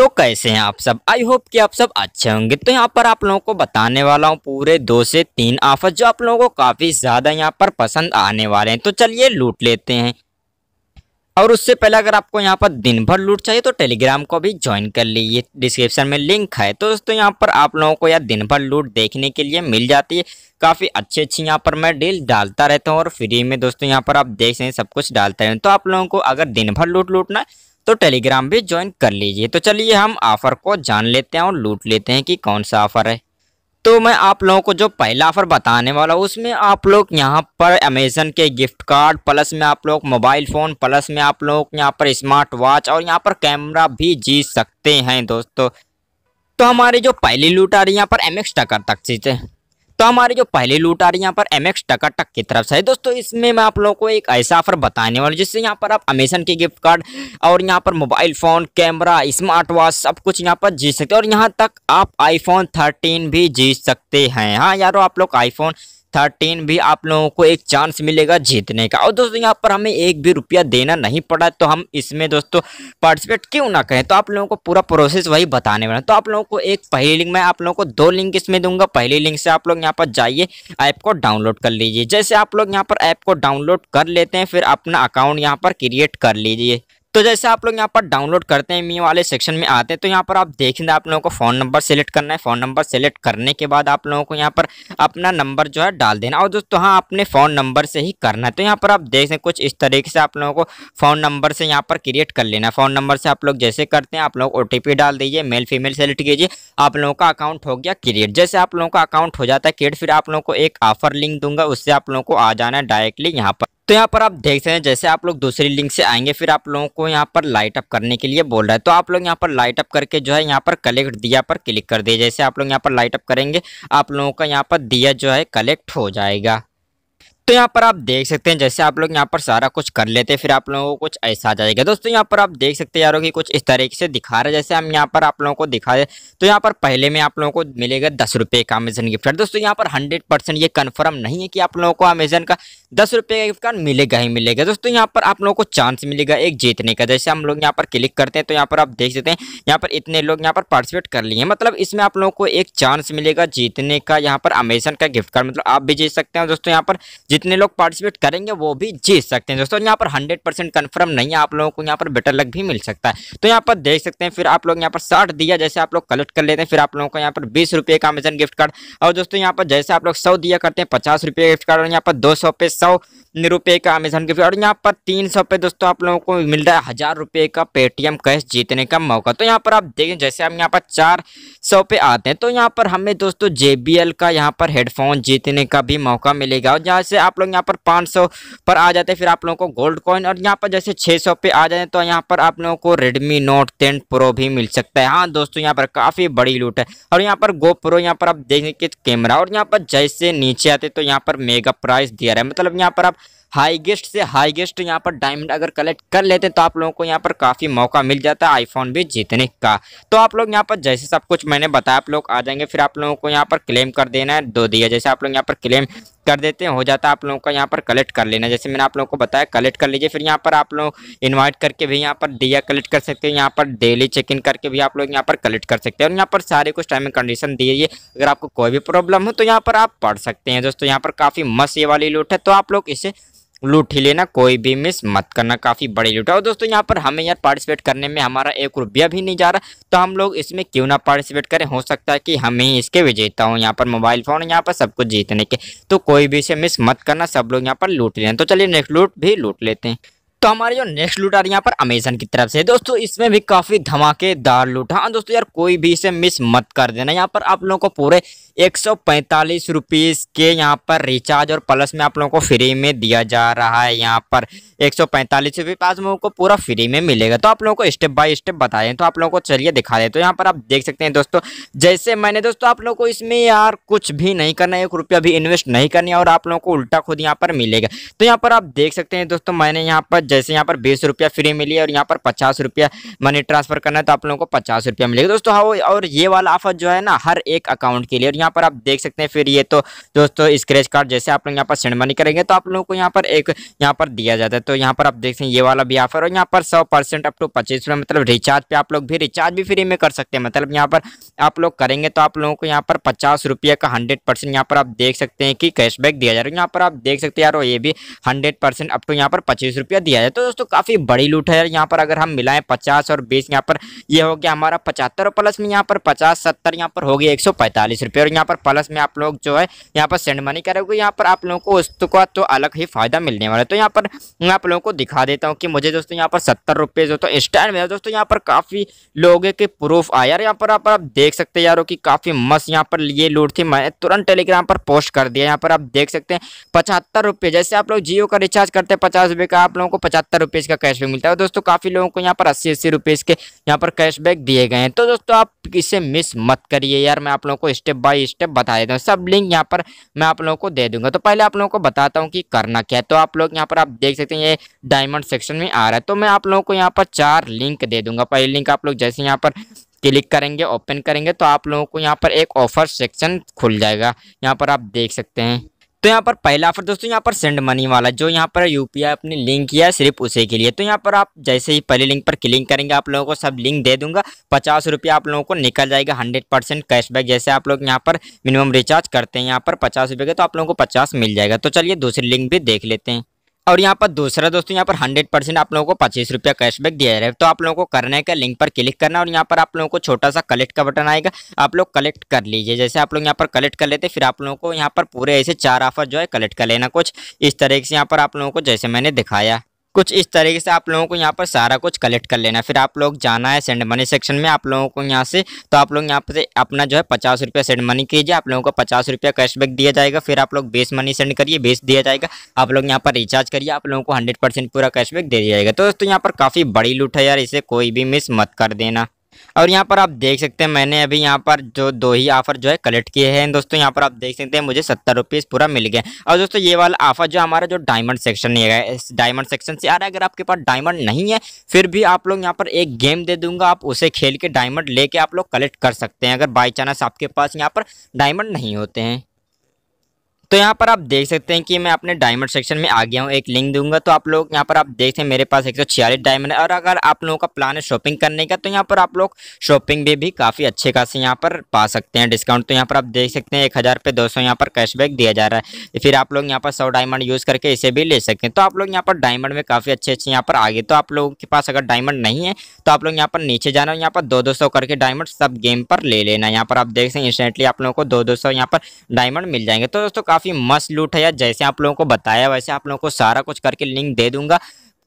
तो कैसे हैं आप सब आई होप कि आप सब अच्छे होंगे तो यहाँ पर आप लोगों को बताने वाला हूँ पूरे दो से तीन आफत जो आप लोगों को काफ़ी ज़्यादा यहाँ पर पसंद आने वाले हैं तो चलिए लूट लेते हैं और उससे पहले अगर आपको यहाँ पर दिन भर लूट चाहिए तो टेलीग्राम को भी ज्वाइन कर लीजिए डिस्क्रिप्शन में लिंक है तो दोस्तों यहाँ पर आप लोगों को यह दिन भर लूट देखने के लिए मिल जाती है काफ़ी अच्छी अच्छी यहाँ पर मैं डील डालता रहता हूँ और फ्री में दोस्तों यहाँ पर आप देख सकें हैं सब कुछ डालते रहें तो आप लोगों को अगर दिन भर लूट लूटना है तो टेलीग्राम भी ज्वाइन कर लीजिए तो चलिए हम ऑफ़र को जान लेते हैं और लूट लेते हैं कि कौन सा ऑफ़र है तो मैं आप लोगों को जो पहला ऑफ़र बताने वाला हूँ उसमें आप लोग यहाँ पर अमेज़न के गिफ्ट कार्ड प्लस में आप लोग मोबाइल फ़ोन प्लस में आप लोग यहाँ पर स्मार्ट वॉच और यहाँ पर कैमरा भी जीत सकते हैं दोस्तों तो हमारी जो पहली लूट आ रही है यहाँ पर एम एक्स टकर तक चीज़ें तो हमारे जो पहले लूट आ रही है यहाँ पर एम एक्स टक की तरफ से है दोस्तों इसमें मैं आप लोगों को एक ऐसा ऑफर बताने वाला जिससे यहाँ पर आप अमेजन के गिफ्ट कार्ड और यहाँ पर mobile phone camera smart watch सब कुछ यहाँ पर जीत सकते हैं और यहाँ तक आप आईफोन थर्टीन भी जीत सकते हैं हाँ यारो आप लोग आईफोन थर्टीन भी आप लोगों को एक चांस मिलेगा जीतने का और दोस्तों यहाँ पर हमें एक भी रुपया देना नहीं पड़ा तो हम इसमें दोस्तों पार्टिसिपेट क्यों ना करें तो आप लोगों को पूरा प्रोसेस वही बताने वाला तो आप लोगों को एक पहली लिंक मैं आप लोगों को दो लिंक इसमें दूंगा पहली लिंक से आप लोग यहाँ पर जाइए ऐप को डाउनलोड कर लीजिए जैसे आप लोग यहाँ पर ऐप को डाउनलोड कर लेते हैं फिर अपना अकाउंट यहाँ पर क्रिएट कर लीजिए तो जैसे आप लोग यहाँ पर डाउनलोड करते हैं मी वाले सेक्शन में आते हैं तो यहाँ पर आप देखेंगे आप लोगों को फ़ोन नंबर सेलेक्ट करना है फ़ोन नंबर सेलेक्ट करने के बाद आप लोगों को यहाँ पर अपना नंबर जो है डाल देना और दोस्तों हाँ अपने फ़ोन नंबर से ही करना है तो यहाँ पर आप देख सकते कुछ इस तरीके से आप लोगों को फ़ोन नंबर से यहाँ पर क्रिएट कर लेना फ़ोन नंबर से आप लोग जैसे करते हैं आप लोग ओ डाल दीजिए मेल फीमेल सेलेक्ट कीजिए आप लोगों का अकाउंट हो गया क्रिएट जैसे आप लोगों का अकाउंट हो जाता है क्रिएट फिर आप लोगों को एक ऑफर लिंक दूंगा उससे आप लोगों को आ जाना है डायरेक्टली यहाँ पर तो यहाँ पर आप देख सकते हैं जैसे आप लोग दूसरी लिंक से आएंगे फिर आप लोगों को यहाँ पर लाइट अप करने के लिए बोल रहा है तो आप लोग यहाँ पर लाइट अप करके जो है यहाँ पर कलेक्ट दिया पर क्लिक कर दिए जैसे आप लोग यहाँ पर लाइट अप करेंगे आप लोगों का यहाँ पर दिया जो है कलेक्ट हो जाएगा दोस्तों यहाँ पर आप देख सकते हैं जैसे आप लोग यहाँ पर सारा कुछ कर लेते हैं फिर आप लोगों को कुछ ऐसा आ जाएगा दोस्तों यहाँ पर आप देख सकते हैं यारों कि कुछ इस तरीके से दिखा रहे हैं जैसे हम यहाँ पर आप लोगों को दिखा रहे तो यहाँ पर पहले में आप लोगों को मिलेगा दस रुपये का अमेजन गिफ्ट कार्ड दोस्तों यहाँ पर हंड्रेड परसेंट ये कन्फर्म नहीं है कि आप लोगों को अमेजन का दस रुपये का गिफ्ट कार्ड मिलेगा ही मिलेगा दोस्तों यहाँ पर आप लोगों को चांस मिलेगा एक जीतने का जैसे हम लोग यहाँ पर क्लिक करते हैं तो यहाँ पर आप देख सकते हैं यहाँ पर इतने लोग यहाँ पर पार्टिसिपेट कर लिए मतलब इसमें आप लोगों को एक चांस मिलेगा जीतने का यहाँ पर अमेजन का गिफ्ट कार्ड मतलब आप भी जीत सकते हैं दोस्तों यहाँ पर जितने लोग पार्टिसिपेट करेंगे वो भी जीत सकते हैं दोस्तों यहाँ पर हंड्रेड परसेंट कन्फर्म नहीं है आप लोगों को यहाँ पर बेटर लक भी मिल सकता है तो यहाँ पर देख सकते हैं फिर आप लोग यहाँ पर साठ दिया जैसे आप लोग कलेक्ट कर लेते हैं फिर आप लोगों को यहाँ पर बीस रुपये का अमेजन गिफ्ट कार्ड और दोस्तों यहाँ पर जैसे आप लोग सौ दिया करते हैं पचास रुपये गिफ्ट कार्ड और यहाँ पर दो पे सौ रुपये का अमेजन गिफ्ट और यहाँ पर तीन सौ पे दोस्तों आप लोगों को मिल रहा है हज़ार रुपये का पेटीएम कैश जीतने का मौका तो यहाँ पर आप देखें जैसे हम यहाँ पर चार सौ पे आते हैं तो यहाँ पर हमें दोस्तों जे का यहाँ पर हेडफोन जीतने का भी मौका मिलेगा और जहाँ से आप लोग यहाँ पर पाँच पर आ जाते हैं फिर आप लोगों को गोल्ड कॉइन और यहाँ पर जैसे छः पे आ जाए तो यहाँ पर आप लोगों को रेडमी नोट टेन प्रो भी मिल सकता है हाँ दोस्तों यहाँ पर काफ़ी बड़ी लूट है और यहाँ पर गो प्रो यहाँ पर आप देखेंगे कैमरा और यहाँ पर जैसे नीचे आते तो यहाँ पर मेगा प्राइस दिया रहा है मतलब यहाँ पर आप हाईगेस्ट से हाईगेस्ट यहाँ पर डायमंड अगर कलेक्ट कर लेते हैं तो आप लोगों को यहाँ पर काफ़ी मौका मिल जाता है आईफोन भी जीतने का तो आप लोग यहाँ पर जैसे सब कुछ मैंने बताया आप लोग आ जाएंगे फिर आप लोगों को यहाँ पर क्लेम कर देना है दो दिया जैसे आप लोग यहाँ पर क्लेम कर देते हैं हो जाता है आप लोगों का यहाँ पर कलेक्ट कर लेना जैसे मैंने आप लोगों को बताया कलेक्ट कर लीजिए फिर यहाँ पर आप लोग इन्वाइट करके भी यहाँ पर दिया कलेक्ट कर सकते हैं यहाँ पर डेली चेक इन करके भी आप लोग यहाँ पर कलेक्ट कर सकते हैं और यहाँ पर सारे कुछ टाइम कंडीशन दिए अगर आपको कोई भी प्रॉब्लम हो तो यहाँ पर आप पढ़ सकते हैं दोस्तों यहाँ पर काफ़ी मस्त ये वाली लूट है तो आप लोग इसे लूट ही लेना कोई भी मिस मत करना काफ़ी बड़ी लूट है और दोस्तों यहाँ पर हमें यार पार्टिसिपेट करने में हमारा एक रुपया भी नहीं जा रहा तो हम लोग इसमें क्यों ना पार्टिसिपेट करें हो सकता है कि हम ही इसके विजेता हूँ यहाँ पर मोबाइल फ़ोन यहाँ पर सब कुछ जीतने के तो कोई भी इसे मिस मत करना सब लोग यहाँ पर लूट लेना तो चलिए नेक्स्ट लूट भी लूट लेते हैं तो हमारे जो नेक्स्ट लूट आ रही है यहाँ पर अमेजन की तरफ से दोस्तों इसमें भी काफ़ी धमाकेदार लूट है हाँ, दोस्तों यार कोई भी इसे मिस मत कर देना यहाँ पर आप लोगों को पूरे एक सौ के यहाँ पर रिचार्ज और प्लस में आप लोगों को फ्री में दिया जा रहा है यहाँ पर एक सौ पैंतालीस रुपये पास को पूरा फ्री में मिलेगा तो आप लोगों को स्टेप बाय स्टेप बताए तो आप लोगों को चलिए दिखा दें तो यहाँ पर आप देख सकते हैं दोस्तों जैसे मैंने दोस्तों आप लोगों को इसमें यार कुछ भी नहीं करना है एक रुपया भी इन्वेस्ट नहीं करनी है और आप लोगों को उल्टा खुद यहाँ पर मिलेगा तो यहाँ पर आप देख सकते हैं दोस्तों मैंने यहाँ पर जैसे यहाँ पर बीस रुपया फ्री मिली है और यहाँ पर पचास रुपया मनी ट्रांसफर करना है तो आप लोगों को पचास रुपया मिलेगा दोस्तों हाँ और ये वाला ऑफर जो है ना हर एक अकाउंट के लिए और यहाँ पर आप देख सकते हैं फिर ये तो दोस्तों स्क्रेच कार्ड जैसे आप लोग यहाँ पर सेंड मनी करेंगे तो आप लोगों को यहाँ पर एक यहाँ पर दिया जाता है तो यहाँ पर आप देख सकते हैं ये वाला भी ऑफर और यहाँ पर सौ परसेंट अप टू पच्चीस रुपये मतलब रिचार्ज पर आप लोग भी रिचार्ज भी फ्री में कर सकते हैं मतलब यहाँ पर आप लोग करेंगे तो आप लोगों को यहाँ पर पचास रुपये का हंड्रेड परसेंट यहाँ पर आप देख सकते हैं कि कैशबैक दिया जा रहा है यहाँ पर आप देख सकते हैं यार ये भी हंड्रेड परसेंट अप टू यहाँ पर पच्चीस रुपया दिया किया जाए तो दोस्तों काफ़ी बड़ी लूट है यहाँ पर अगर हम मिलाएं पचास और बीस यहाँ पर ये हो गया हमारा पचहत्तर प्लस में यहाँ पर पचास सत्तर यहाँ पर हो गया एक सौ पैंतालीस रुपये और यहाँ पर प्लस में आप लोग जो है यहाँ पर सेंड मनी करोगे यहाँ पर आप लोगों को उस का तो अलग ही फ़ायदा मिलने वाला है तो यहाँ पर मैं आप लोगों को दिखा देता हूँ कि मुझे दोस्तों यहाँ पर सत्तर रुपये जो तो स्टैंड में दोस्तों यहाँ पर काफ़ी लोगों के प्रूफ आया यार यहाँ पर आप, देख सकते हैं यारों कि काफ़ी मस्त यहाँ पर ये लूट थी मैंने तुरंत टेलीग्राम पर पोस्ट कर दिया यहाँ पर आप देख सकते हैं पचहत्तर रुपये जैसे आप लोग जियो का रिचार्ज करते हैं पचास रुपये का आप लोगों को पचहत्तर रुपीज़ का कैशबैक मिलता है दोस्तों काफ़ी लोगों को यहाँ पर अस्सी अस्सी रुपीज़ के यहाँ पर कैशबैक दिए गए हैं तो दोस्तों आप इसे मिस मत करिए यार मैं आप लोगों को स्टेप बाय स्टेप बता देता हूँ सब लिंक यहाँ पर मैं आप लोगों को दे दूंगा तो पहले आप लोगों को बताता हूँ कि करना क्या है तो आप लोग यहाँ पर आप देख सकते हैं ये डायमंड सेक्शन में आ रहा है तो मैं आप लोगों को यहाँ पर चार लिंक दे दूंगा पहली लिंक आप लोग जैसे यहाँ पर क्लिक करेंगे ओपन करेंगे तो आप लोगों को यहाँ पर एक ऑफर सेक्शन खुल जाएगा यहाँ पर आप देख सकते हैं तो यहाँ पर पहला ऑफर दोस्तों यहाँ पर सेंड मनी वाला जो यहाँ पर यू पी आपने लिंक किया है सिर्फ उसी के लिए तो यहाँ पर आप जैसे ही पहले लिंक पर क्लिक करेंगे आप लोगों को सब लिंक दे दूंगा पचास रुपया आप लोगों को निकल जाएगा हंड्रेड परसेंट कैशबैक जैसे आप लोग यहाँ पर मिनिमम रिचार्ज करते हैं यहाँ पर पचास रुपये का तो आप लोगों को पचास मिल जाएगा तो चलिए दूसरी लिंक भी देख लेते हैं और यहाँ पर दूसरा दोस्तों यहाँ पर हंड्रेड परसेंट आप लोगों को पच्चीस रुपया कैशबैक दिया है तो आप लोगों को करने का लिंक पर क्लिक करना और यहाँ पर आप लोगों को छोटा सा कलेक्ट का बटन आएगा आप लोग कलेक्ट कर लीजिए जैसे आप लोग यहाँ पर कलेक्ट कर लेते फिर आप लोगों को यहाँ पर पूरे ऐसे चार ऑफर जो है कलेक्ट कर लेना कुछ इस तरीके से यहाँ पर आप लोगों को जैसे मैंने दिखाया कुछ इस तरीके से आप लोगों को यहाँ पर सारा कुछ कलेक्ट कर लेना फिर आप लोग जाना है सेंड मनी सेक्शन में आप लोगों को यहाँ से तो आप लोग यहाँ से अपना जो है पचास रुपया सेंड मनी कीजिए आप लोगों को पचास रुपया कैशबैक दिया जाएगा फिर आप लोग बेस मनी सेंड करिए बेस दिया जाएगा आप लोग यहाँ पर रिचार्ज करिए आप लोगों को हंड्रेड पूरा कैशबैक दे दिया जाएगा तो दोस्तों यहाँ पर काफ़ी बड़ी लूट है यार इसे कोई भी मिस मत कर देना और यहाँ पर आप देख सकते हैं मैंने अभी यहाँ पर जो दो ही ऑफर जो है कलेक्ट किए हैं दोस्तों यहाँ पर आप देख सकते हैं मुझे सत्तर रुपीज़ पूरा मिल गया और दोस्तों ये वाला ऑफर जो हमारा जो डायमंड सेक्शन है इस डायमंड सेक्शन से आ रहा है अगर आपके पास डायमंड नहीं है फिर भी आप लोग यहाँ पर एक गेम दे दूंगा आप उसे खेल के डायमंड लेके आप लोग कलेक्ट कर सकते हैं अगर बाई चांस आपके पास यहाँ पर डायमंड नहीं होते हैं तो यहाँ पर आप देख सकते हैं कि मैं अपने डायमंड सेक्शन में आ गया हूँ एक लिंक दूंगा तो आप लोग यहाँ पर आप देख सकते हैं मेरे पास एक सौ छियालीस डायमंड है और अगर आप लोगों का प्लान है शॉपिंग करने का तो यहाँ पर आप लोग शॉपिंग भी, भी काफ़ी अच्छे खासे यहाँ पर पा सकते हैं डिस्काउंट तो यहाँ पर आप देख सकते हैं एक हज़ार पे दो सौ यहाँ पर कैशबैक दिया जा रहा है फिर आप लोग यहाँ पर सौ डायमंड यूज़ करके इसे भी ले सकते हैं तो आप लोग यहाँ पर डायमंड में काफ़ी अच्छे अच्छे यहाँ पर आ गए तो आप लोगों के पास अगर डायमंड नहीं है तो आप लोग यहाँ पर नीचे जाना यहाँ पर दो दो सौ करके डायमंड सब गेम पर ले लेना यहाँ पर आप देख सकते हैं इंस्टेंटली आप लोगों को दो दो सौ यहाँ पर डायमंड मिल जाएंगे तो दोस्तों काफ़ी मस्त लूट है यार जैसे आप लोगों को बताया वैसे आप लोगों को सारा कुछ करके लिंक दे दूंगा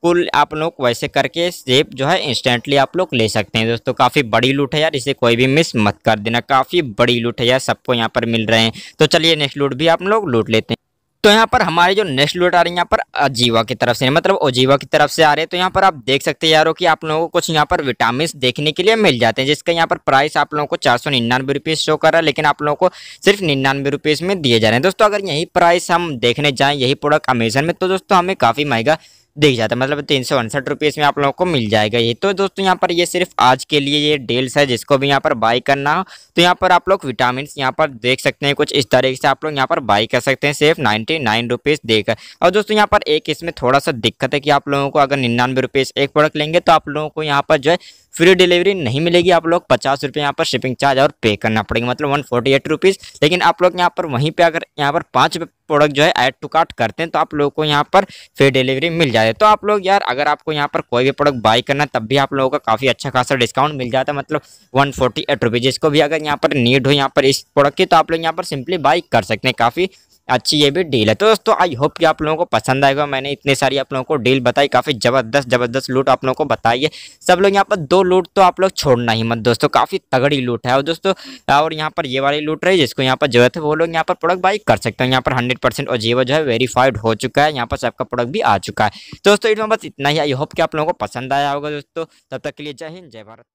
कुल आप लोग वैसे करके सेप जो है इंस्टेंटली आप लोग ले सकते हैं दोस्तों काफ़ी बड़ी लूट है यार इसे कोई भी मिस मत कर देना काफ़ी बड़ी लूट है यार सबको यहाँ पर मिल रहे हैं तो चलिए नेक्स्ट लूट भी आप लोग लूट लेते हैं तो यहाँ पर हमारे जो नेक्स्ट लूट आ रही है यहाँ पर अजीवा की तरफ से मतलब ओजीवा की तरफ से आ रहे हैं तो यहाँ पर आप देख सकते हैं यारों कि आप लोगों को कुछ यहाँ पर विटामिन देखने के लिए मिल जाते हैं जिसका यहाँ पर प्राइस आप लोगों को चार सौ निन्यानवे रुपीज़ शो कर रहा है लेकिन आप लोगों को सिर्फ निन्यानवे रुपीज़ में दिए जा रहे हैं दोस्तों अगर यही प्राइस हम देखने जाएँ यही प्रोडक्ट अमेजन में तो दोस्तों हमें काफ़ी महंगा देख जाता है मतलब तीन सौ उनसठ रुपीज़ में आप लोगों को मिल जाएगा ये तो दोस्तों यहाँ पर ये सिर्फ आज के लिए ये डेल्स है जिसको भी यहाँ पर बाई करना हो तो यहाँ पर आप लोग विटामिन यहाँ पर देख सकते हैं कुछ इस तरीके से आप लोग यहाँ पर बाई कर सकते हैं सिर्फ नाइन्टी नाइन रुपीज़ देकर और दोस्तों यहाँ पर एक इसमें थोड़ा सा दिक्कत है कि आप लोगों को अगर निन्यानवे रुपये एक प्रोडक्ट लेंगे तो आप लोगों को यहाँ पर जो है फ्री डिलीवरी नहीं मिलेगी आप लोग पचास रुपये यहाँ पर शिपिंग चार्ज और पे करना पड़ेगा मतलब वन फोर्टी एट रुपीज़ लेकिन आप लोग यहाँ पर वहीं पे अगर यहाँ पर पाँच प्रोडक्ट जो है ऐड टू कार्ट करते हैं तो आप लोगों को यहाँ पर फ्री डिलीवरी मिल जाए तो आप लोग यार अगर आपको यहाँ पर कोई भी प्रोडक्ट बाई करना तब भी आप लोगों का काफ़ी अच्छा खासा डिस्काउंट मिल जाता है मतलब वन फोर्टी एट रुपीज़ जिसको भी अगर यहाँ पर नीड हो यहाँ पर इस प्रोडक्ट की तो आप लोग यहाँ पर सिंपली बाई कर सकते हैं काफ़ी अच्छी ये भी डील है तो दोस्तों आई होप कि आप लोगों को पसंद आएगा मैंने इतने सारी आप लोगों को डील बताई काफ़ी ज़बरदस्त ज़बरदस्त लूट आप लोगों को बताई है सब लोग यहाँ पर दो लूट तो आप लोग छोड़ना ही मत दोस्तों काफ़ी तगड़ी लूट है और दोस्तों और यहाँ पर ये वाली लूट रही जिसको यहाँ पर जरूरत है तो वो लोग यहाँ पर प्रोडक्ट बाई कर सकते हैं यहाँ पर हंड्रेड और जीवो जो है वेरीफाइड हो चुका है यहाँ पर सबका प्रोडक्ट भी आ चुका है दोस्तों इसमें बस इतना ही आई होप कि आप लोगों को पसंद आया होगा दोस्तों तब तक के लिए जय हिंद जय भारत